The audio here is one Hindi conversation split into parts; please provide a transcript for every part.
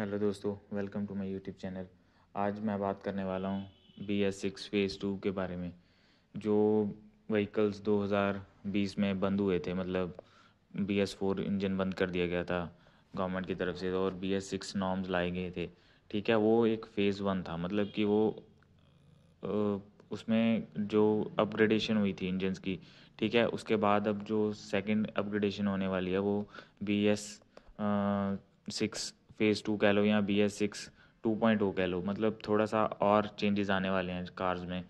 हेलो दोस्तों welcome to my YouTube channel आज मैं बात करने वाला हूँ B S six phase two के बारे में जो व्हीकल्स 2020 में बंद हुए थे मतलब बी एस फोर इंजन बंद कर दिया गया था गवर्नमेंट की तरफ से और बी एस सिक्स नॉर्म्स लाए गए थे ठीक है वो एक फ़ेज़ वन था मतलब कि वो उसमें जो अपग्रेडेशन हुई थी इंजनस की ठीक है उसके बाद अब जो सेकेंड अपग्रेडेशन होने वाली है वो B S six phase two कह लो या B S six two point कह लो मतलब थोड़ा सा और चेंजेस आने वाले हैं कार्स में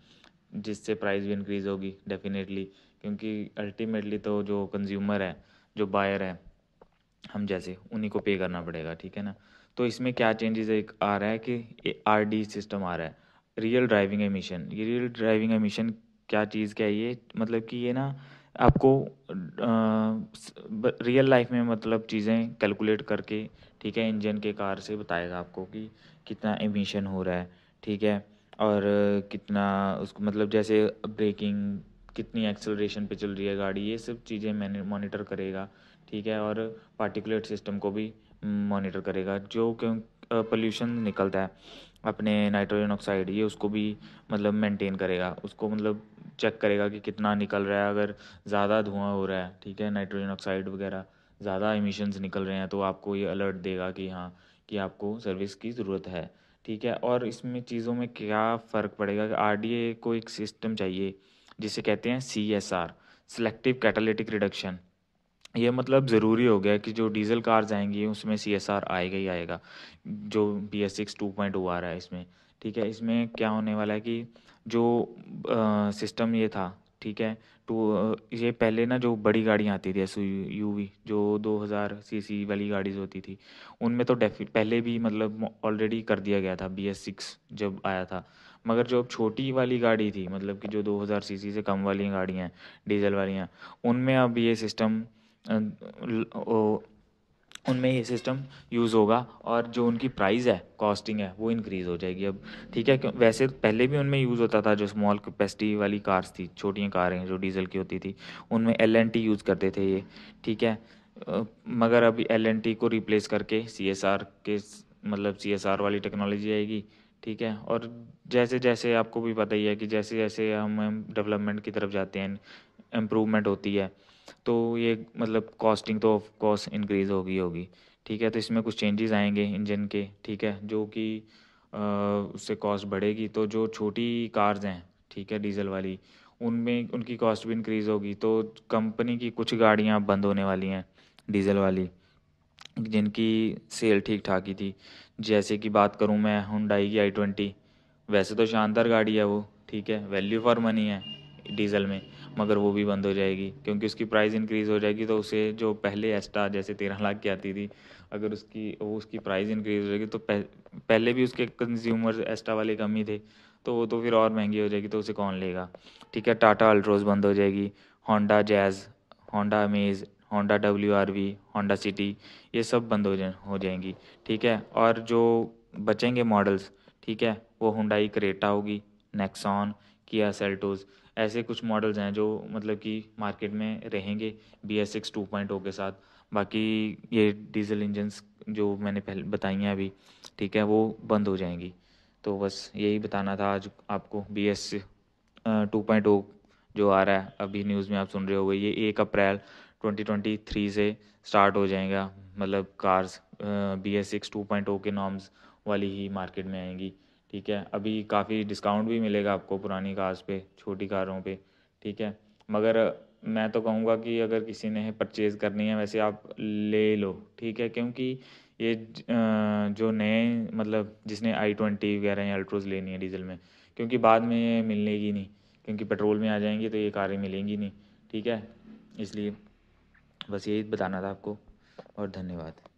जिससे प्राइस भी इंक्रीज़ होगी डेफिनेटली क्योंकि अल्टीमेटली तो जो कंज्यूमर है जो बायर है हम जैसे उन्हीं को पे करना पड़ेगा ठीक है ना तो इसमें क्या चेंजेस एक आ रहा है कि आर डी सिस्टम आ रहा है रियल ड्राइविंग एमिशन ये रियल ड्राइविंग एमिशन क्या चीज़ क्या है ये मतलब कि ये ना आपको रियल लाइफ में मतलब चीज़ें कैलकुलेट करके ठीक है इंजन के कार से बताएगा आपको कि कितना एमिशन हो रहा है ठीक है और कितना उसको मतलब जैसे ब्रेकिंग कितनी एक्सेलरेशन पे चल रही है गाड़ी ये सब चीज़ें मैंने मॉनिटर करेगा ठीक है और पार्टिकुलेट सिस्टम को भी मॉनिटर करेगा जो क्यों पोल्यूशन निकलता है अपने नाइट्रोजन ऑक्साइड ये उसको भी मतलब मेंटेन करेगा उसको मतलब चेक करेगा कि कितना निकल रहा है अगर ज़्यादा धुआं हो रहा है ठीक है नाइट्रोजन ऑक्साइड वगैरह ज़्यादा इमिशंस निकल रहे हैं तो आपको ये अलर्ट देगा कि हाँ कि आपको सर्विस की ज़रूरत है ठीक है और इसमें चीज़ों में क्या फ़र्क पड़ेगा कि आर को एक सिस्टम चाहिए जिसे कहते हैं C S R selective catalytic reduction ये मतलब ज़रूरी हो गया कि जो डीज़ल कार्स आएंगी उसमें सी एस आर आएगा ही आएगा जो B S six two point O आ रहा है इसमें ठीक है इसमें क्या होने वाला है कि जो सिस्टम ये था ठीक है टू तो, ये पहले ना जो बड़ी गाड़ियाँ आती थी एस यू वी जो 2000 सीसी वाली गाड़ीज होती थी उनमें तो डेफि पहले भी मतलब ऑलरेडी कर दिया गया था बी एस सिक्स जब आया था मगर जो अब छोटी वाली गाड़ी थी मतलब कि जो 2000 सीसी से कम वाली गाड़ियाँ डीजल वाली हैं उनमें अब ये सिस्टम Uh, उनमें ये सिस्टम यूज़ होगा और जो उनकी प्राइस है कॉस्टिंग है वो इंक्रीज़ हो जाएगी अब ठीक है क्यों वैसे पहले भी उनमें यूज़ होता था जो स्मॉल कैपेसिटी वाली कार्स थी छोटी कारें जो डीजल की होती थी उनमें एल एन टी यूज़ करते थे ये ठीक है मगर अभी एल एन टी को रिप्लेस करके सी एस आर के मतलब सी एस आर वाली टेक्नोलॉजी आएगी ठीक है और जैसे जैसे आपको भी पता ही है कि जैसे जैसे हम डेवलपमेंट की तरफ जाते हैं इम्प्रूवमेंट होती है तो ये मतलब कॉस्टिंग तो ऑफ कोर्स इंक्रीज़ होगी होगी ठीक है तो इसमें कुछ चेंजेस आएंगे इंजन के ठीक है जो कि उससे कॉस्ट बढ़ेगी तो जो छोटी कार्स हैं ठीक है डीजल वाली उनमें उनकी कॉस्ट भी इंक्रीज़ होगी तो कंपनी की कुछ गाड़ियाँ बंद होने वाली हैं डीजल वाली जिनकी सेल ठीक ठाक ही थी जैसे कि बात करूँ मैं हुंडाई की आई ट्वेंटी वैसे तो शानदार गाड़ी है वो ठीक है वैल्यू फॉर मनी है डीजल में मगर वो भी बंद हो जाएगी क्योंकि उसकी प्राइस इंक्रीज़ हो जाएगी तो उसे जो पहले एस्टा जैसे तेरह लाख की आती थी अगर उसकी वो उसकी प्राइस इंक्रीज़ हो जाएगी तो पह, पहले भी उसके कंज्यूमर एस्टा वाले कम ही थे तो वो तो फिर और महंगी हो जाएगी तो उसे कौन लेगा ठीक है टाटा अल्ट्रोज बंद हो जाएगी Honda Jazz Honda Amaze Honda W R V Honda City ये सब बंद हो जा हो जाएंगी ठीक है और जो बचेंगे मॉडल्स ठीक है वो हुंडाई क्रेटा होगी नेक्सॉन किया सेल्टोज़ ऐसे कुछ मॉडल्स हैं जो मतलब कि मार्केट में रहेंगे B S six two point O के साथ बाकी ये डीजल इंजन्स जो मैंने पहले बताई हैं अभी ठीक है वो बंद हो जाएंगी तो बस यही बताना था आज आपको B S two point O जो आ रहा है अभी न्यूज़ में आप सुन रहे हो ये एक अप्रैल ट्वेंटी ट्वेंटी थ्री से स्टार्ट हो जाएगा मतलब cars B S six two point O के नॉर्म्स वाली ही मार्केट में आएंगी ठीक है अभी काफ़ी डिस्काउंट भी मिलेगा आपको पुरानी कार्स पे छोटी कारों पे ठीक है मगर मैं तो कहूँगा कि अगर किसी ने परचेज़ करनी है वैसे आप ले लो ठीक है क्योंकि ये जो नए मतलब जिसने आई ट्वेंटी वगैरह या अल्ट्रोज लेनी है डीजल में क्योंकि बाद में ये मिलेगी नहीं क्योंकि पेट्रोल में आ जाएंगी तो ये कारें मिलेंगी नहीं ठीक है इसलिए बस यही बताना था आपको और धन्यवाद